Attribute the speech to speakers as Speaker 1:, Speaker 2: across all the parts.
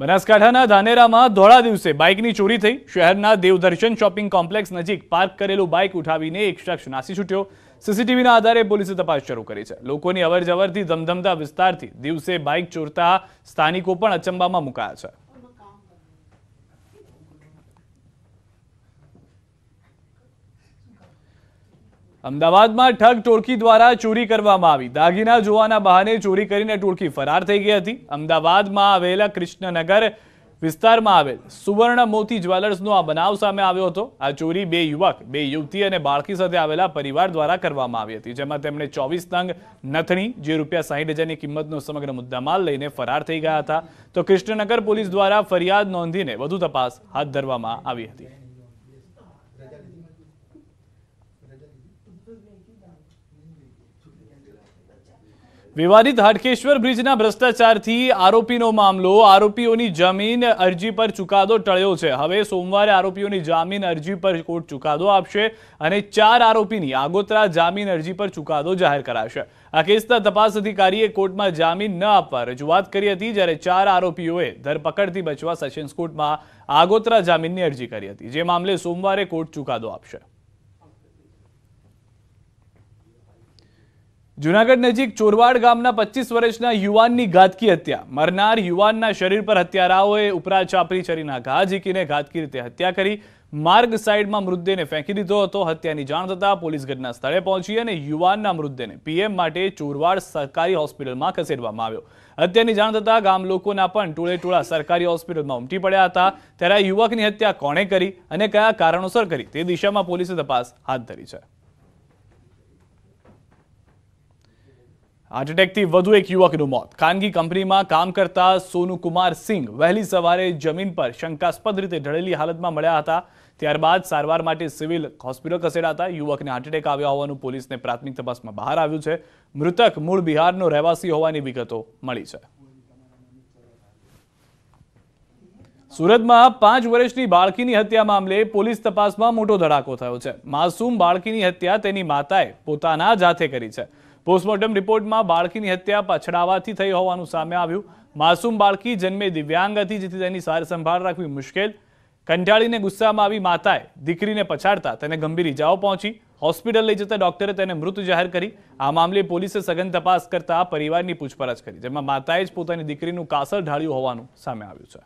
Speaker 1: બનાસકાંઠાના ધાનેરામાં ધોળા દિવસે બાઇકની ચોરી થઈ શહેરના દેવદર્શન શોપિંગ કોમ્પ્લેક્સ નજીક પાર્ક કરેલું બાઇક ઉઠાવીને એક શખ્સ નાસી છૂટ્યો સીસીટીવીના આધારે પોલીસે તપાસ શરૂ કરી છે લોકોની અવરજવરથી ધમધમતા વિસ્તારથી દિવસે બાઇક ચોરતા સ્થાનિકો પણ અચંબામાં મુકાયા છે અમદાવાદમાં ઠગ ટોળકી દ્વારા ચોરી કરવામાં આવી દાગીના જોવાના બહાને ચોરી કરીને ટોળકી ફરાર થઈ ગઈ હતી અમદાવાદમાં આવેલા કૃષ્ણનગર વિસ્તારમાં આવેલ સુવર્ણ મોતી જ્વેલર્સનો આ બનાવ સામે આવ્યો હતો આ ચોરી બે યુવક બે યુવતી અને બાળકી સાથે આવેલા પરિવાર દ્વારા કરવામાં આવી હતી જેમાં તેમણે ચોવીસ તંગ નથણી જે રૂપિયા સાહીઠ હજારની કિંમતનો સમગ્ર મુદ્દામાલ લઈને ફરાર થઈ ગયા હતા તો કૃષ્ણનગર પોલીસ દ્વારા ફરિયાદ નોંધીને વધુ તપાસ હાથ ધરવામાં આવી હતી વિવાદિત હાટકેશ્વર બ્રિજના ભ્રષ્ટાચારથી આરોપીનો મામલો આરોપીઓની જામીન અરજી પર ચુકાદો ટળ્યો છે હવે સોમવારે આરોપીઓની જામીન અરજી પર કોર્ટ ચુકાદો આપશે અને ચાર આરોપીની આગોતરા જામીન અરજી પર ચુકાદો જાહેર કરાશે આ કેસના તપાસ અધિકારીએ કોર્ટમાં જામીન ન આપવા રજૂઆત કરી હતી જ્યારે ચાર આરોપીઓએ ધરપકડથી બચવા સેશન્સ કોર્ટમાં આગોતરા જામીનની અરજી કરી હતી જે મામલે સોમવારે કોર્ટ ચુકાદો આપશે જુનાગઢ નજીક ચોરવાડ ગામના પચીસ વર્ષના યુવાનની ઘાતકી હત્યા મરનાર યુવાનના શરીર પર હત્યારાઓએ ઉપરા ચાપરી છરીના ઘા ઝીકીને ઘાતકી રીતે હત્યા કરી માર્ગ સાઇડમાં મૃતદેહને ફેંકી દીધો હતો હત્યાની જાણ થતાં પોલીસ ઘટના સ્થળે પહોંચી અને યુવાનના મૃતદેહને પીએમ માટે ચોરવાડ સરકારી હોસ્પિટલમાં ખસેડવામાં આવ્યો હત્યાની જાણ થતાં ગામ લોકોના પણ ટોળે સરકારી હોસ્પિટલમાં ઉમટી પડ્યા હતા ત્યારે યુવકની હત્યા કોણે કરી અને કયા કારણોસર કરી તે દિશામાં પોલીસે તપાસ હાથ ધરી છે હાર્ટ એટેકથી વધુ એક યુવકનું મોત ખાનગી કંપનીમાં કામ કરતા સોનુકુમાર સિંઘ વહેલી સવારે જમીન પર શંકાસ્પદ રીતે ઢળેલી હાલતમાં મળ્યા હતા ત્યારબાદ સારવાર માટે સિવિલ હોસ્પિટલ ખસેડાતા યુવકને હાર્ટ એટેક આવ્યા હોવાનું પોલીસને પ્રાથમિક તપાસમાં બહાર આવ્યું છે મૃતક મૂળ બિહારનો રહેવાસી હોવાની વિગતો મળી છે સુરતમાં પાંચ વર્ષની બાળકીની હત્યા મામલે પોલીસ તપાસમાં મોટો ધડાકો થયો છે માસૂમ બાળકીની હત્યા તેની માતાએ પોતાના જ હાથે કરી છે પોસ્ટમોર્ટમ રિપોર્ટમાં બાળકીની હત્યા પછડાવાથી થઈ હોવાનું સામે આવ્યું માસૂમ બાળકી જન્મે દિવ્યાંગ હતી જેથી તેની સંભાળ રાખવી મુશ્કેલ કંટાળીને ગુસ્સામાં આવી માતાએ દીકરીને પછાડતા તેને ગંભીર ઇજાઓ પહોંચી હોસ્પિટલ લઈ જતા ડોક્ટરે તેને મૃત જાહેર કરી આ મામલે પોલીસે સઘન તપાસ કરતા પરિવારની પૂછપરછ કરી જેમાં માતાએ જ પોતાની દીકરીનું કાસર ઢાળ્યું હોવાનું સામે આવ્યું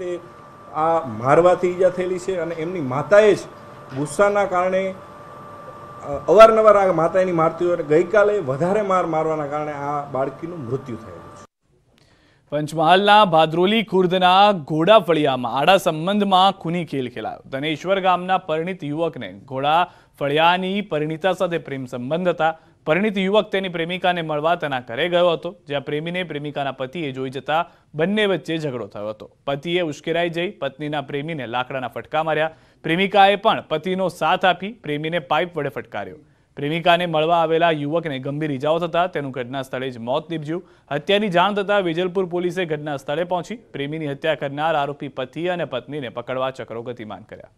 Speaker 1: છે આ મારવાથી ઈજા થયેલી છે અને એમની માતાએ જ ગુસ્સાના કારણે અવારનવાર આ માતા મારતી હોય ગઈકાલે વધારે માર મારવાના કારણે આ બાળકીનું મૃત્યુ થયું પંચમહાલના ભાદરોલી ખુર્દના ઘોડા ફળિયામાં આડા સંબંધમાં ખૂની ખેલ ખેલાયો ધનેશ્વર ગામના પરિણિત યુવકને ઘોડા ફળિયાની પરિણીતા સાથે પ્રેમ સંબંધ હતા પરિણીત યુવક તેની પ્રેમિકાને મળવા તેના ઘરે ગયો હતો જ્યાં પ્રેમીને પ્રેમિકાના પતિએ જોઈ જતા બંને વચ્ચે ઝઘડો થયો હતો પતિએ ઉશ્કેરાઈ જઈ પત્નીના પ્રેમીને લાકડાના ફટકા માર્યા પ્રેમિકાએ પણ પતિનો સાથ આપી પ્રેમીને પાઇપ વડે ફટકાર્યો પ્રેમિકાને મળવા આવેલા યુવકને ગંભીર ઇજાઓ થતા તેનું ઘટના સ્થળે જ મોત નીપજ્યું હત્યાની જાણ થતાં વેજલપુર પોલીસે ઘટના સ્થળે પહોંચી પ્રેમીની હત્યા કરનાર આરોપી પતિ અને પત્નીને પકડવા ચક્રો ગતિમાન કર્યા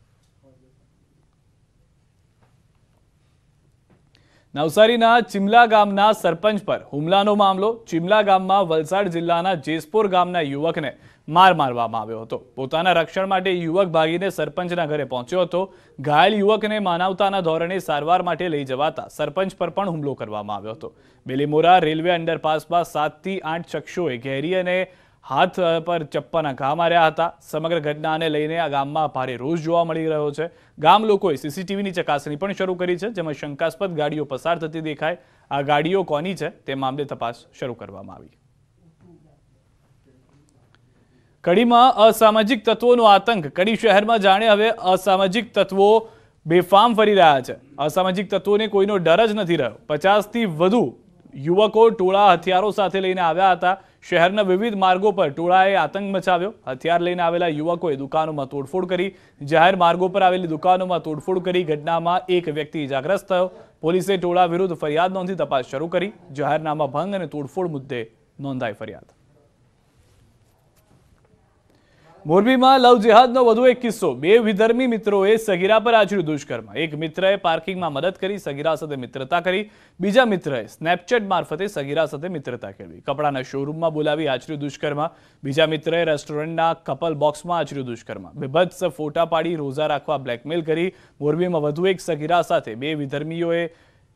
Speaker 1: નવસારીના ચિમલા ગામના સરપંચ પર હુમલાનો મામલો ચિમલા ગામમાં વલસાડ જિલ્લાના જેસપુર ગામના યુવકને માર મારવામાં આવ્યો હતો પોતાના રક્ષણ માટે યુવક ભાગીને સરપંચના ઘરે પહોંચ્યો હતો ઘાયલ યુવકને માનવતાના ધોરણે સારવાર માટે લઈ જવાતા સરપંચ પર પણ હુમલો કરવામાં આવ્યો હતો બેલીમોરા રેલવે અંડરપાસ પર સાતથી આઠ શખ્સોએ ઘેરી અને હાથ પર ચપ્પાના ઘા માર્યા હતા સમગ્ર ઘટનાને લઈને આ ગામમાં ભારે રોષ જોવા મળી રહ્યો છે ગામ લોકોએ સીસીટીવીની ચકાસણી પણ શરૂ કરી છે જેમાં શંકાસ્પદ ગાડીઓ પસાર થતી દેખાય આ ગાડીઓ કોની છે તે મામલે તપાસ શરૂ કરવામાં આવી કડીમાં અસામાજિક તત્વોનો આતંક કડી શહેરમાં જાણે હવે અસામાજિક તત્વો બેફામ ફરી રહ્યા છે અસામાજિક તત્વોને કોઈનો ડર જ નથી રહ્યો પચાસથી વધુ યુવકો ટોળા હથિયારો સાથે લઈને આવ્યા હતા શહેરના વિવિધ માર્ગો પર ટોળાએ આતંક મચાવ્યો હથિયાર લઈને આવેલા યુવકોએ દુકાનોમાં તોડફોડ કરી જાહેર માર્ગો પર આવેલી દુકાનોમાં તોડફોડ કરી ઘટનામાં એક વ્યક્તિ ઇજાગ્રસ્ત થયો પોલીસે ટોળા વિરુદ્ધ ફરિયાદ નોંધી તપાસ શરૂ કરી જાહેરનામા ભંગ અને તોડફોડ મુદ્દે નોંધાઈ ફરિયાદ મોરબીમાં લવ જેહાદનો વધુ એક કિસ્સો બે વિધર્મી મિત્રોએ સગીરા પર આચર્યું દુષ્કર્મ એક મિત્રએ પાર્કિંગમાં મદદ કરી સગીરા સાથે મિત્રતા કરી બીજા મિત્રએ સ્નેપચેટ મારફતે સગીરા સાથે મિત્રતા કરી કપડાના શોરૂમમાં બોલાવી આચર્યું દુષ્કર્મ બીજા મિત્રએ રેસ્ટોરન્ટના કપલ બોક્સમાં આચર્યું દુષ્કર્મ બેભત્સ ફોટા પાડી રોઝા રાખવા બ્લેકમેલ કરી મોરબીમાં વધુ એક સગીરા સાથે બે વિધર્મીઓએ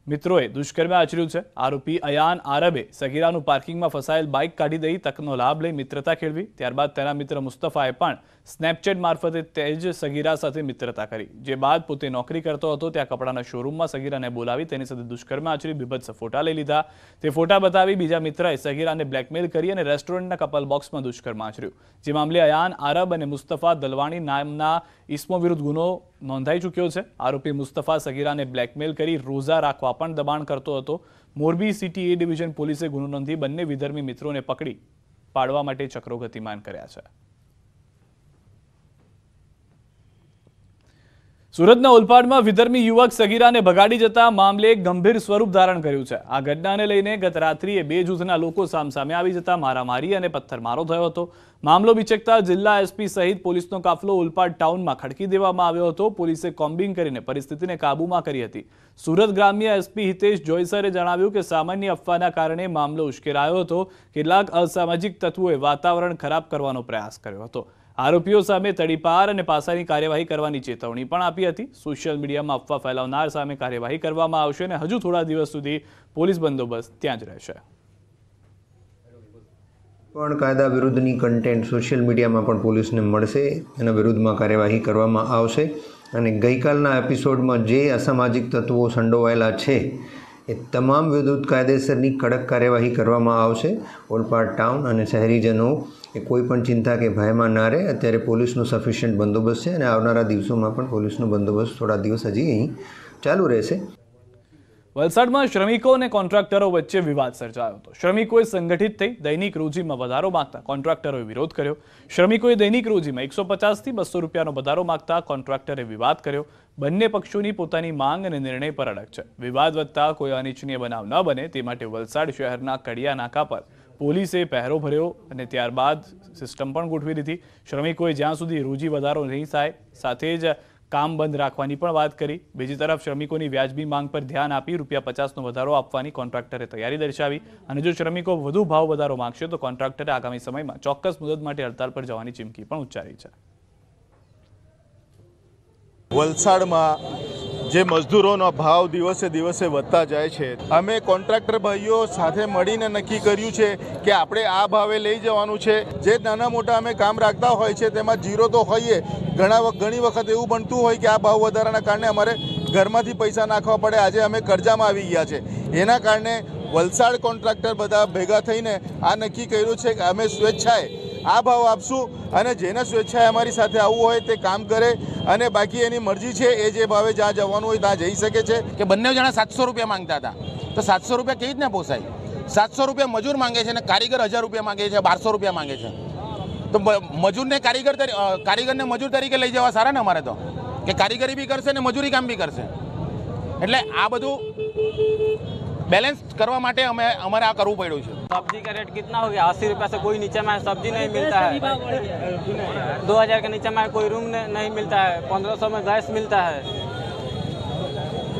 Speaker 1: મિત્રોએ દુષ્કર્મ આચર્યું છે આરોપી અયાન આરબે સગીરાનું પાર્કિંગમાં ફસાયેલ બાઇક કાઢી દઈ તકનો લાભ લઈ મિત્રતા ખેળવી ત્યારબાદ તેના મિત્ર મુસ્તફાએ પણ સ્નેપચેટ મારફતે તેજ સગીરા સાથે મિત્રતા કરી જે બાદ પોતે નોકરી કરતો હતો ત્યાં કપડાના શોરૂમમાં સગીરાને બોલાવી તેની સાથે દુષ્કર્મ આચરી બીભત્સ ફોટા લઈ લીધા તે ફોટા બતાવી બીજા મિત્રએ સગીરાને બ્લેકમેલ કરી અને રેસ્ટોરન્ટના કપલ બોક્સમાં દુષ્કર્મ આચર્યું જે મામલે અયાન આરબ અને મુસ્તફા દલવાણી નામના ઇસ્મો વિરુદ્ધ ગુનો નોંધાઈ ચૂક્યો છે આરોપી મુસ્તફા સગીરાને બ્લેકમેલ કરી રોઝા રાખવા કરવા પણ દબાણ કરતો હતો મોરબી સિટી એ ડિવિઝન પોલીસે ગુનો નોંધી બંને વિધર્મી મિત્રોને પકડી પાડવા માટે ચક્રો ગતિમાન કર્યા છે સુરતના ઓલપાડમાં વિધર્મી યુવક સગીરાને ભગાડી જતા મામલે ગંભીર સ્વરૂપ ધારણ કર્યું છે આ ઘટનાને લઈને ગત રાત્રિએ બે જૂથના લોકો સામસામે આવી જતા મારામારી અને પથ્થરમારો થયો હતો મામલો વિચકતા જિલ્લા એસપી સહિત પોલીસનો કાફલો ઓલપાડ ટાઉનમાં ખડકી દેવામાં આવ્યો હતો પોલીસે કોમ્બિંગ કરીને પરિસ્થિતિને કાબૂમાં કરી હતી સુરત ગ્રામ્ય એસપી હિતેશ જોયસરે જણાવ્યું કે સામાન્ય અફવાના કારણે મામલો ઉશ્કેરાયો હતો કેટલાક અસામાજિક તત્વોએ વાતાવરણ ખરાબ કરવાનો પ્રયાસ કર્યો હતો આરોપીઓ સામે તડીપાર અને પાસાની કાર્યવાહી કરવાની ચેતવણી પણ આપી હતી સોશિયલ મીડિયામાં અફવા ફેલાવનાર સામે કાર્યવાહી કરવામાં આવશે અને હજુ થોડા દિવસ સુધી પોલીસ બંદોબસ્ત ત્યાં જ રહેશે પણ કાયદા વિરુદ્ધની કન્ટેન્ટ સોશિયલ મીડિયામાં પણ પોલીસને મળશે એના વિરુદ્ધમાં કાર્યવાહી કરવામાં આવશે અને ગઈકાલના એપિસોડમાં જે અસામાજિક તત્વો સંડોવાયેલા છે એ તમામ વિદ્યુત કાયદેસરની કડક કાર્યવાહી કરવામાં આવશે ઓલપાડ ટાઉન અને શહેરીજનો એ કોઈ પણ ચિંતા કે ભયમાં ના રહે અત્યારે પોલીસનો સફિશિયન્ટ બંદોબસ્ત છે અને આવનારા દિવસોમાં પણ પોલીસનો બંદોબસ્ત થોડા દિવસ હજી અહીં ચાલુ રહેશે વલસાડમાં શ્રમિકો અને કોન્ટ્રાક્ટરો વચ્ચે વિવાદ સર્જાયો હતો શ્રમિકોએ સંગઠિત થઈ દૈનિક રોજીમાં વધારો માગતા કોન્ટ્રાક્ટરોએ વિરોધ કર્યો શ્રમિકોએ દૈનિક રોજીમાં એકસો પચાસથી બસો રૂપિયાનો વધારો માગતા કોન્ટ્રાક્ટરે વિવાદ કર્યો બંને પક્ષોની પોતાની માંગ અને નિર્ણય પર અડગ છે વિવાદ વધતા કોઈ અનિચ્છનીય બનાવ ન બને તે માટે વલસાડ શહેરના કડિયા નાકા પર પોલીસે પહેરો ભર્યો અને ત્યારબાદ સિસ્ટમ પણ ગોઠવી દીધી શ્રમિકોએ જ્યાં સુધી રોજી વધારો નહીં થાય સાથે જ કામ બંધ રાખવાની પણ વાત કરી બીજી તરફ શ્રમિકોની વ્યાજબી માંગ પર ધ્યાન આપી રૂપિયા પચાસનો વધારો આપવાની કોન્ટ્રાક્ટરે તૈયારી દર્શાવી અને જો શ્રમિકો વધુ ભાવ વધારો માંગશે તો કોન્ટ્રાક્ટરે આગામી સમયમાં ચોક્કસ મુદત માટે હડતાલ પર જવાની ચીમકી પણ ઉચ્ચારી છે વલસાડમાં જે મજદૂરોનો ભાવ દિવસે દિવસે વધતા જાય છે અમે કોન્ટ્રાક્ટર ભાઈઓ સાથે મળીને નક્કી કર્યું છે કે આપણે આ ભાવે લઈ જવાનું છે જે નાના મોટા અમે કામ રાખતા હોય છે તેમાં જીરો તો હોઈએ ઘણા વખત ઘણી વખત એવું બનતું હોય કે આ ભાવ વધારાના કારણે અમારે ઘરમાંથી પૈસા નાખવા પડે આજે અમે કરજામાં આવી ગયા છે એના કારણે વલસાડ કોન્ટ્રાક્ટર બધા ભેગા થઈને આ નક્કી કર્યું છે કે અમે સ્વેચ્છાએ આ ભાવ આપશું અને જેને સ્વેચ્છાએ અમારી સાથે આવવું હોય તે કામ કરે અને બાકી એની મરજી છે એ જે ભાવે જ્યાં જવાનું હોય ત્યાં જઈ શકે છે કે બંને જણા સાતસો રૂપિયા માંગતા હતા તો સાતસો રૂપિયા કેવી રીતના પોસાય સાતસો રૂપિયા મજૂર માંગે છે અને કારીગર હજાર રૂપિયા માંગે છે બારસો રૂપિયા માંગે છે તો મજૂરને કારીગર કારીગરને મજૂર તરીકે લઈ જવા સારા ને અમારે તો કે કારીગરી બી કરશે ને મજૂરી કામ બી કરશે એટલે આ બધું बैलेंस करवा માટે અમે અમારે આ सब्जी का रेट कितना हो गया अस्सी रुपये से कोई नीचे में सब्जी नहीं मिलता है दो हज़ार के नीचे में कोई रूम नहीं मिलता है पंद्रह सौ में गैस मिलता है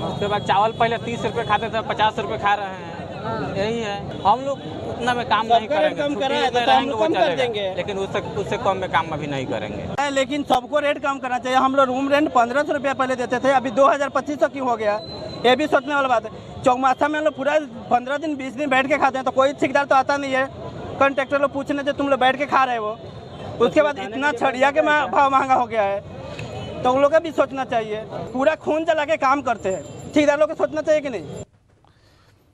Speaker 1: उसके बाद चावल पहले तीस रुपये खाते थे पचास रुपये खा रहे हैं यही है हम लोग उतना में काम नहीं करेंगे कम करा है तो हम कम कर देंगे लेकिन उससे उससे कम में काम अभी नहीं करेंगे लेकिन सबको रेट कम करना चाहिए हम लोग रूम रेंट पंद्रह सौ रुपया पहले देते थे अभी दो हज़ार पच्चीस सौ क्यों हो गया ये भी सोचने वाली बात है चौमाथा में हम लोग पूरा पंद्रह दिन बीस दिन बैठ के खाते हैं तो कोई ठेकेदार तो आता नहीं है कंट्रेक्टर लोग पूछने से तुम लोग बैठ के खा रहे हो उसके बाद इतना छड़िया के भाव महंगा हो गया है तो उन लोग का भी सोचना चाहिए पूरा खून जला के काम करते हैं ठेकेदार लोग को सोचना चाहिए कि नहीं